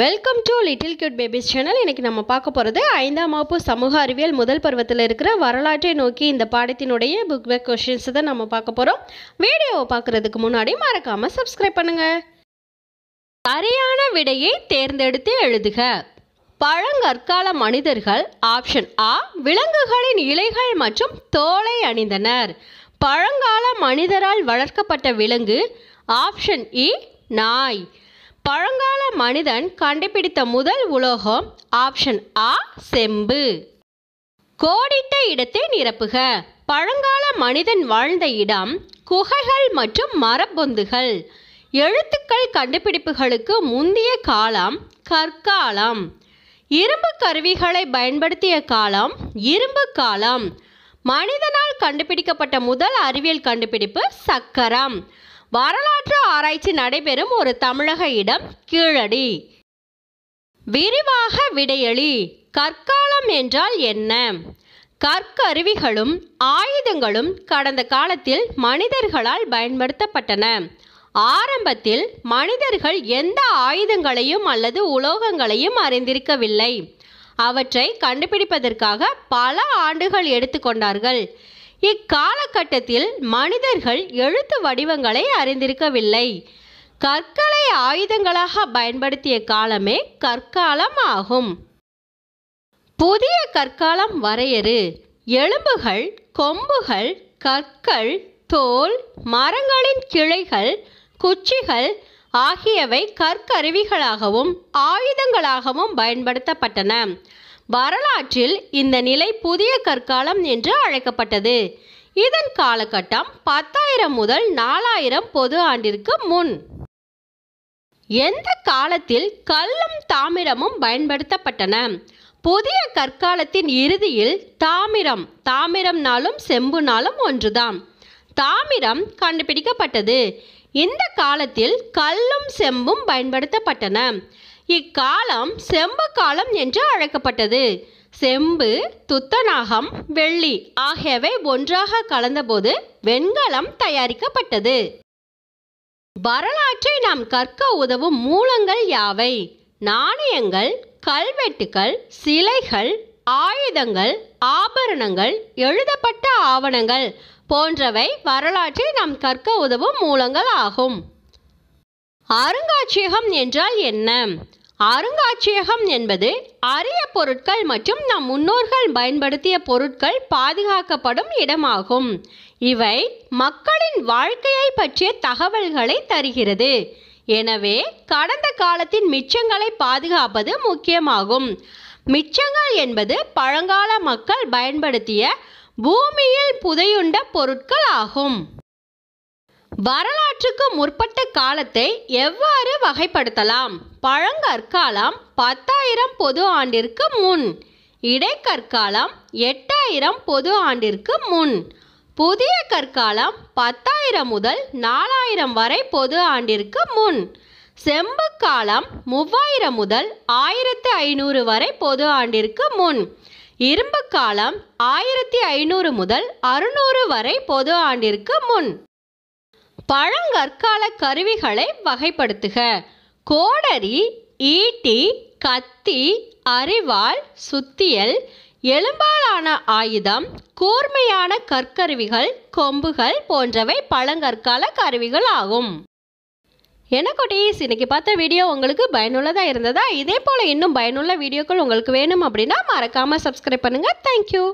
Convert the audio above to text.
welcome to little cute babies channel இன்றைக்கி நம்ம பார்க்க போகிறது ஐந்தாம் வகுப்பு சமூக அறிவியல் முதல் பருவத்தில் இருக்கிற வரலாற்றை நோக்கி இந்த பாடத்தினுடைய புக் பேக் கொஷின்ஸ் தான் நம்ம பார்க்க போகிறோம் வீடியோவை பார்க்குறதுக்கு முன்னாடி மறக்காமல் சப்ஸ்கிரைப் பண்ணுங்கள் சரியான விடையை தேர்ந்தெடுத்து எழுதுக பழங்கற்கால மனிதர்கள் ஆப்ஷன் ஆ விலங்குகளின் இலைகள் மற்றும் தோலை அணிந்தனர் பழங்கால மனிதரால் வளர்க்கப்பட்ட விலங்கு ஆப்ஷன் இ e, நாய் பழங்கால மனிதன் கண்டுபிடித்த முதல் உலோகம் ஆப்ஷன் ஆ செம்பு கோடிட்ட இடத்தை நிரப்புக பழங்கால மனிதன் வாழ்ந்த இடம் குகைகள் மற்றும் மரப்பொந்துகள் எழுத்துக்கள் கண்டுபிடிப்புகளுக்கு முந்தைய காலம் கற்காலம் இரும்பு கருவிகளை பயன்படுத்திய காலம் இரும்பு காலம் மனிதனால் கண்டுபிடிக்கப்பட்ட முதல் அறிவியல் கண்டுபிடிப்பு சக்கரம் வரலாற்று ஆராய்ச்சி நடைபெறும் ஒரு தமிழக இடம் கீழடி விரிவாக விடையளி கற்காலம் என்றால் என்ன கற்கருவிகளும் ஆயுதங்களும் கடந்த காலத்தில் மனிதர்களால் பயன்படுத்தப்பட்டன ஆரம்பத்தில் மனிதர்கள் எந்த ஆயுதங்களையும் அல்லது உலோகங்களையும் அறிந்திருக்கவில்லை அவற்றை கண்டுபிடிப்பதற்காக பல ஆண்டுகள் எடுத்துக்கொண்டார்கள் இக்காலகட்டத்தில் மனிதர்கள் எழுத்து வடிவங்களை அறிந்திருக்கவில்லை கற்களை ஆயுதங்களாக பயன்படுத்திய காலமே கற்காலம் ஆகும் புதிய கற்காலம் வரையறு எலும்புகள் கொம்புகள் கற்கள் தோல் மரங்களின் கிளைகள் குச்சிகள் ஆகியவை கற்கருவிகளாகவும் ஆயுதங்களாகவும் பயன்படுத்தப்பட்டன வரலாற்றில் இந்த நிலை புதிய கற்காலம் என்று அழைக்கப்பட்டது இதன் காலகட்டம் பத்தாயிரம் முதல் நாலாயிரம் பொது ஆண்டிற்கு முன் எந்த காலத்தில் கல்லும் தாமிரமும் பயன்படுத்தப்பட்டன புதிய கற்காலத்தின் இறுதியில் தாமிரம் தாமிரம்னாலும் செம்புனாலும் ஒன்றுதான் தாமிரம் கண்டுபிடிக்கப்பட்டது இந்த காலத்தில் கல்லும் செம்பும் பயன்படுத்தப்பட்டன இக்காலம் செம்பு காலம் என்று அழைக்கப்பட்டது செம்பு துத்தநாகம் வெள்ளி ஆகியவை ஒன்றாக கலந்தபோது வெண்கலம் தயாரிக்கப்பட்டது வரலாற்றை நாம் கற்க உதவும் மூலங்கள் யாவை நாணயங்கள் கல்வெட்டுகள் சிலைகள் ஆயுதங்கள் ஆபரணங்கள் எழுதப்பட்ட ஆவணங்கள் போன்றவை வரலாற்றை நாம் கற்க உதவும் மூலங்கள் ஆகும் அருங்காட்சியகம் என்றால் என்ன அருங்காட்சியகம் என்பது அரிய பொருட்கள் மற்றும் நம் முன்னோர்கள் பயன்படுத்திய பொருட்கள் பாதுகாக்கப்படும் இடமாகும் இவை மக்களின் வாழ்க்கையை பற்றிய தகவல்களை தருகிறது எனவே கடந்த காலத்தின் மிச்சங்களை பாதுகாப்பது முக்கியமாகும் மிச்சங்கள் என்பது பழங்கால மக்கள் பயன்படுத்திய பூமியில் புதையுண்ட பொருட்கள் ஆகும் வரலாற்றுக்கு முற்பட்ட காலத்தை எவ்வாறு வகைப்படுத்தலாம் பழங்கற்காலம் பத்தாயிரம் பொது ஆண்டிற்கு முன் இடைக்கற்காலம் எட்டாயிரம் பொது ஆண்டிற்கு முன் புதிய கற்காலம் பத்தாயிரம் முதல் நாலாயிரம் வரை பொது ஆண்டிற்கு முன் செம்பு காலம் மூவாயிரம் முதல் ஆயிரத்து ஐநூறு வரை பொது ஆண்டிற்கு முன் இரும்பு காலம் ஆயிரத்தி ஐநூறு முதல் அறுநூறு வரை பொது ஆண்டிற்கு முன் பழங்கற்கால கருவிகளை வகைப்படுத்துக கோடரி ஈட்டி கத்தி அரிவாள் சுத்தியல் எலும்பாலான ஆயுதம் கூர்மையான கற்கருவிகள் கொம்புகள் போன்றவை பழங்கற்கால கருவிகள் ஆகும் என்ன கொட்டீஸ் இன்னைக்கு பார்த்த வீடியோ உங்களுக்கு பயனுள்ளதாக இருந்ததா இதே போல் இன்னும் பயனுள்ள வீடியோக்கள் உங்களுக்கு வேணும் அப்படின்னா மறக்காமல் சப்ஸ்கிரைப் பண்ணுங்கள் தேங்க்யூ